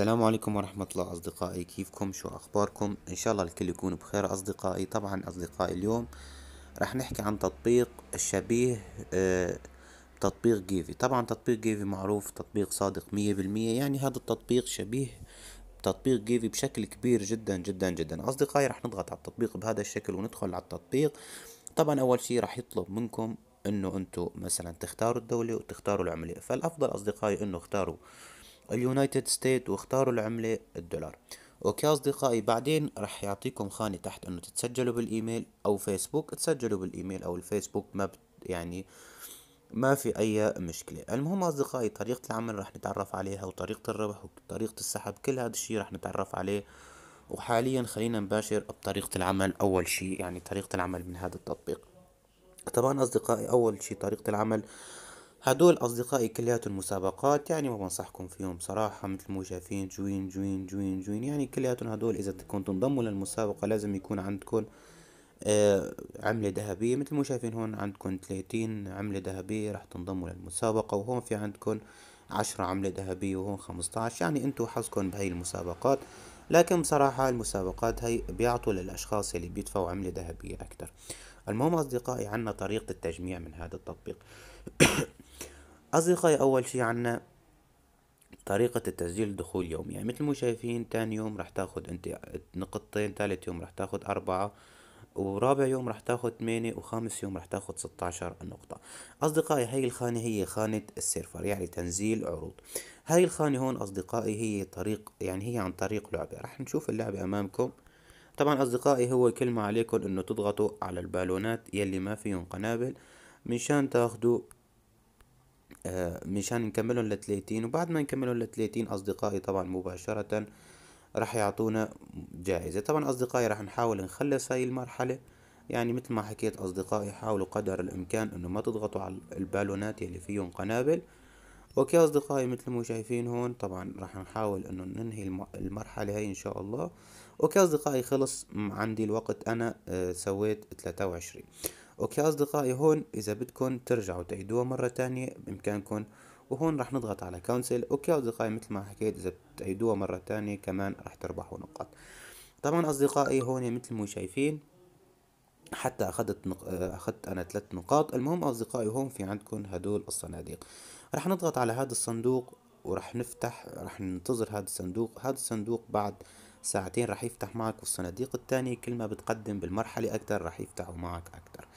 السلام عليكم ورحمة الله أصدقائي كيفكم شو أخباركم إن شاء الله الكل يكون بخير أصدقائي طبعا أصدقائي اليوم رح نحكي عن تطبيق الشبيه آه تطبيق جيفي طبعا تطبيق جيفي معروف تطبيق صادق مية بالمية يعني هذا التطبيق شبيه تطبيق جيفي بشكل كبير جدا جدا جدا أصدقائي رح نضغط على التطبيق بهذا الشكل وندخل على التطبيق طبعا أول شي رح يطلب منكم انه انتو مثلا تختاروا الدولة وتختاروا العملة فالافضل اصدقائي انه اختاروا اليونايتد ستيت واختاروا العملة الدولار اوكي اصدقائي بعدين رح يعطيكم خانة تحت انه تتسجلوا بالايميل او فيسبوك تسجلوا بالايميل او الفيسبوك ما بت يعني ما في اي مشكلة المهم اصدقائي طريقة العمل رح نتعرف عليها وطريقة الربح وطريقة السحب كل هذا الشي رح نتعرف عليه وحاليا خلينا نباشر بطريقة العمل اول شي يعني طريقة العمل من هذا التطبيق طبعا اصدقائي اول شي طريقة العمل هدول أصدقائي كليات مسابقات يعني ما بنصحكم فيهم صراحة مثل مو شايفين جوين جوين جوين جوين يعني كلياتهم هدول إذا بدكم تنضموا للمسابقة لازم يكون عندكم آه عملة ذهبية مثل ما شايفين هون عندكم 30 عملة ذهبية راح تنضموا للمسابقة وهون في عندكم عشرة عملة ذهبية وهون خمسطعش يعني انتو حظكم بهي المسابقات لكن بصراحة المسابقات هي بيعطوا للأشخاص اللي بيدفعوا عملة ذهبية أكتر المهم أصدقائي عنا طريقة التجميع من هذا التطبيق أصدقائي أول شي عنا طريقة التسجيل الدخول يوميا يعني مثل ما شايفين تاني يوم راح تاخد انت نقطتين تالت يوم راح تاخد أربعة ورابع يوم راح تاخد ثمانية وخامس يوم راح تاخد عشر نقطة أصدقائي هاي الخانة هي خانة السيرفر يعني تنزيل عروض هاي الخانة هون أصدقائي هي طريق يعني هي عن طريق لعبة راح نشوف اللعبة أمامكم طبعا أصدقائي هو كل ما عليكم أنه تضغطوا على البالونات يلي ما فيهم قنابل منشان تاخدوا آه، مشان نكملهم لتلاتين وبعد ما نكملهم لتلاتين أصدقائي طبعا مباشرة راح يعطونا جائزة طبعا أصدقائي راح نحاول نخلص هاي المرحلة يعني مثل ما حكيت أصدقائي حاولوا قدر الإمكان أنه ما تضغطوا على البالونات يلي فيهم قنابل اوكي اصدقائي مثل ما شايفين هون طبعا راح نحاول انه ننهي المرحله هاي ان شاء الله اوكي اصدقائي خلص عندي الوقت انا آه، سويت 23 اوكي اصدقائي هون اذا بدكم ترجعوا تعيدوها مرة تانية بامكانكم وهون رح نضغط على كونسل اوكي اصدقائي مثل ما حكيت اذا بتعيدوها مرة تانية كمان رح تربحوا نقاط طبعا اصدقائي هون مثل ما شايفين حتى اخذت نق... اخذت انا ثلاث نقاط المهم اصدقائي هون في عندكم هدول الصناديق رح نضغط على هذا الصندوق ورح نفتح رح ننتظر هذا الصندوق هذا الصندوق بعد ساعتين رح يفتح معك والصناديق التانية كل ما بتقدم بالمرحلة أكتر رح يفتحوا معك أكتر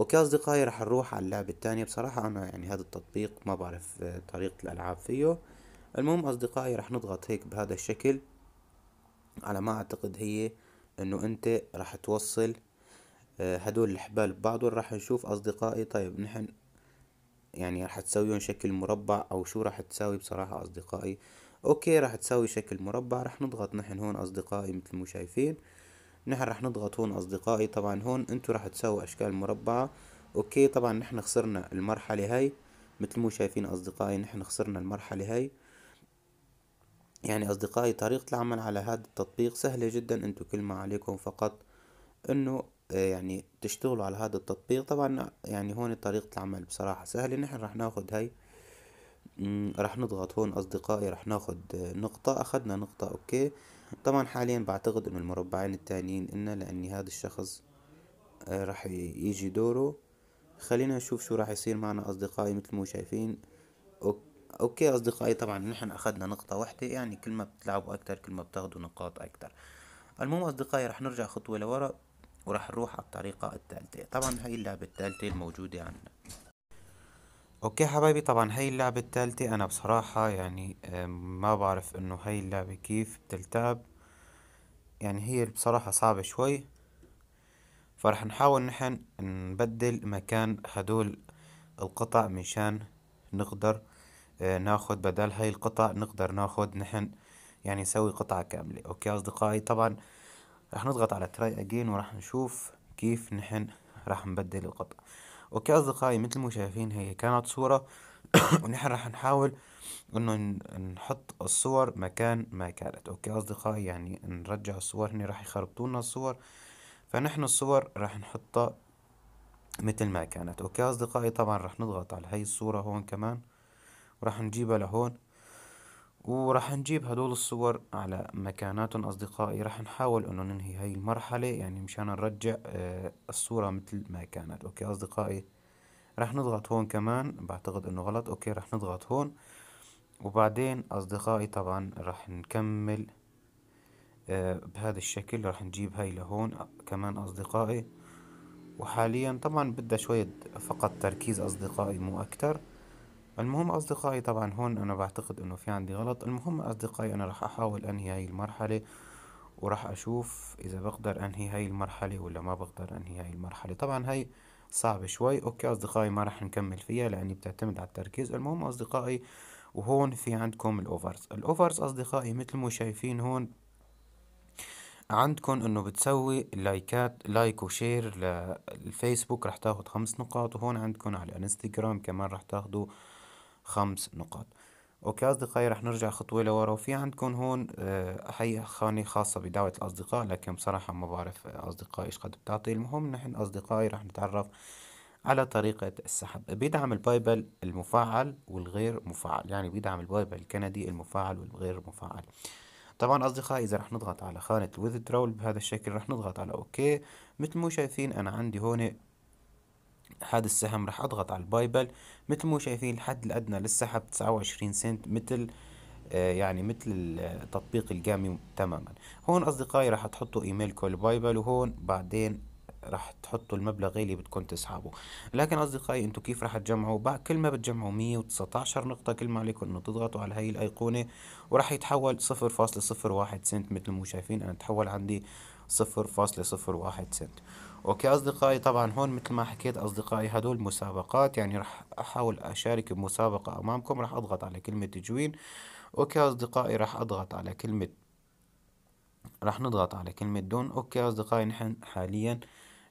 اوكي اصدقائي رح نروح على اللعبة التانية بصراحة انا يعني هذا التطبيق ما بعرف آه، طريقة الالعاب فيه المهم اصدقائي رح نضغط هيك بهذا الشكل على ما اعتقد هي انه انت رح توصل آه، هدول الحبال ببعضهم رح نشوف اصدقائي طيب نحن يعني رح تسويهم شكل مربع او شو رح تساوي بصراحة اصدقائي اوكي راح تساوي شكل مربع راح نضغط نحن هون اصدقائي مثل ما شايفين نحن راح نضغط هون اصدقائي طبعا هون انتو راح تساوي اشكال مربعة اوكي طبعا نحن خسرنا المرحلة هاي مثل ما شايفين اصدقائي نحن خسرنا المرحلة هاي يعني أصدقائي طريقة العمل على هذا التطبيق سهلة جدا أنتو كل ما عليكم فقط أنه آه، يعني تشتغلوا على هذا التطبيق طبعا يعني هون طريقة العمل بصراحة سهلة نحن راح ناخد هاي راح نضغط هون أصدقائي راح ناخد نقطة أخدنا نقطة أوكي طبعا حاليا بعتقد إنه المربعين التانيين إلنا لأني هذا الشخص آه، راح يجي دوره خلينا نشوف شو راح يصير معنا أصدقائي مثل ما شايفين أوكي أصدقائي طبعا نحن أخدنا نقطة واحدة يعني كل ما بتلعبوا أكتر كل ما بتاخدوا نقاط أكتر المهم أصدقائي راح نرجع خطوة لورا وراح نروح على الطريقة التالتة طبعا هاي اللعبة التالتة الموجودة عندنا اوكي حبايبي طبعا هاي اللعبة الثالثة انا بصراحة يعني ما بعرف انه هاي اللعبة كيف بتلتعب يعني هي بصراحة صعبة شوي فرح نحاول نحن نبدل مكان هدول القطع مشان نقدر آه، ناخد بدل هاي القطع نقدر ناخد نحن يعني نسوي قطعة كاملة اوكي اصدقائي طبعا رح نضغط على تراي اجين ورح نشوف كيف نحن رح نبدل القطع اوكي اصدقائي مثل ما شايفين هي كانت صورة ونحن رح نحاول انه نحط الصور مكان ما كانت اوكي اصدقائي يعني نرجع الصور هني رح يخربطوا لنا الصور فنحن الصور رح نحطها مثل ما كانت اوكي اصدقائي طبعا رح نضغط على هاي الصورة هون كمان وراح نجيبها لهون وراح نجيب هدول الصور على مكاناتهم أصدقائي راح نحاول أنه ننهي هاي المرحلة يعني مشان نرجع آه، الصورة مثل ما كانت أوكي أصدقائي راح نضغط هون كمان بعتقد أنه غلط أوكي راح نضغط هون وبعدين أصدقائي طبعا راح نكمل آه، بهذا الشكل راح نجيب هاي لهون آه، كمان أصدقائي وحاليا طبعا بدها شوية فقط تركيز أصدقائي مو أكتر المهم أصدقائي طبعا هون أنا بعتقد أنه في عندي غلط المهم أصدقائي أنا راح أحاول أنهي هاي المرحلة وراح أشوف إذا بقدر أنهي هاي المرحلة ولا ما بقدر أنهي هاي المرحلة طبعا هاي صعبة شوي أوكي أصدقائي ما راح نكمل فيها لأني بتعتمد على التركيز المهم أصدقائي وهون في عندكم الأوفرز الأوفرز أصدقائي مثل ما شايفين هون عندكم انه بتسوي لايكات لايك وشير للفيسبوك رح تاخد خمس نقاط وهون عندكم على الانستغرام كمان رح تاخدوا خمس نقاط اوكي اصدقائي رح نرجع خطوه لورا وفي عندكم هون هي آه، خانه خاصه بدعوه الاصدقاء لكن بصراحه ما بعرف اصدقائي ايش قد بتعطي المهم نحن اصدقائي رح نتعرف على طريقة السحب بيدعم البايبل المفعل والغير مفعل يعني بيدعم البايبل الكندي المفعل والغير مفعل طبعا اصدقائي اذا رح نضغط على خانة الويذدرول بهذا الشكل رح نضغط على اوكي مثل ما شايفين انا عندي هون هذا السهم راح اضغط على الباي مثل ما شايفين الحد الادنى للسحب 29 سنت مثل آه، يعني مثل تطبيق الجامي تماما هون اصدقائي راح تحطوا ايميلكم البايبل وهون بعدين راح تحطوا المبلغ اللي بدكم تسحبوه لكن اصدقائي انتم كيف راح تجمعوا بعد كل ما بتجمعوا 119 نقطه كل ما عليكم انه تضغطوا على هي الايقونه وراح يتحول 0.01 سنت مثل ما شايفين انا تحول عندي 0.01 سنت اوكي اصدقائي طبعا هون مثل ما حكيت اصدقائي هدول مسابقات يعني راح احاول اشارك بمسابقة امامكم راح اضغط على كلمة تجوين اوكي اصدقائي راح اضغط على كلمة راح نضغط على كلمة دون اوكي اصدقائي نحن حاليا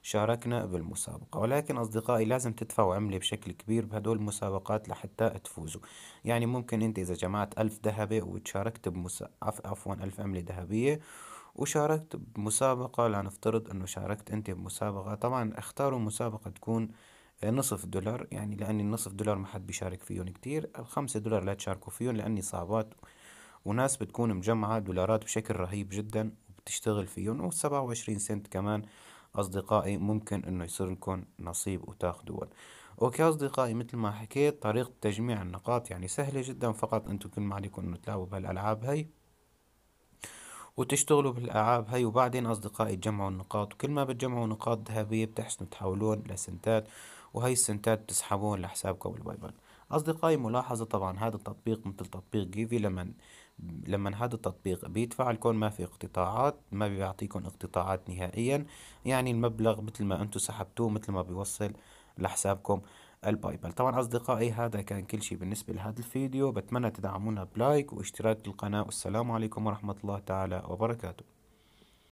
شاركنا بالمسابقة ولكن أصدقائي لازم تدفعوا عملة بشكل كبير بهدول المسابقات لحتى تفوزوا يعني ممكن أنت إذا جمعت ألف ذهبي وتشاركت بمسابقة عفوا ألف عملة ذهبية وشاركت بمسابقة لنفترض أنه شاركت أنت بمسابقة طبعا اختاروا مسابقة تكون آه، نصف دولار يعني لأني النصف دولار ما حد بيشارك فيهم كتير الخمسة دولار لا تشاركوا فيهم لأني صعبات وناس بتكون مجمعة دولارات بشكل رهيب جدا وبتشتغل فيهم والسبعة وعشرين سنت كمان أصدقائي ممكن إنه يصير لكم نصيب وتاخدون أوكي أصدقائي مثل ما حكيت طريقة تجميع النقاط يعني سهلة جدا فقط أنتم كل ما عليكم إنه تلعبوا بهالألعاب هاي وتشتغلوا بالألعاب هاي وبعدين أصدقائي تجمعوا النقاط وكل ما بتجمعوا نقاط ذهبية بتحسنوا تحولون لسنتات وهي السنتات بتسحبون لحسابكم بالباي بال أصدقائي ملاحظة طبعا هذا التطبيق مثل تطبيق جيفي لما لما هذا التطبيق بيدفع لكم ما في اقتطاعات ما بيعطيكم اقتطاعات نهائيا يعني المبلغ مثل ما انتم سحبتوه مثل ما بيوصل لحسابكم البايبل طبعا أصدقائي هذا كان كل شيء بالنسبة لهذا الفيديو بتمنى تدعمونا بلايك واشتراك للقناة والسلام عليكم ورحمة الله تعالى وبركاته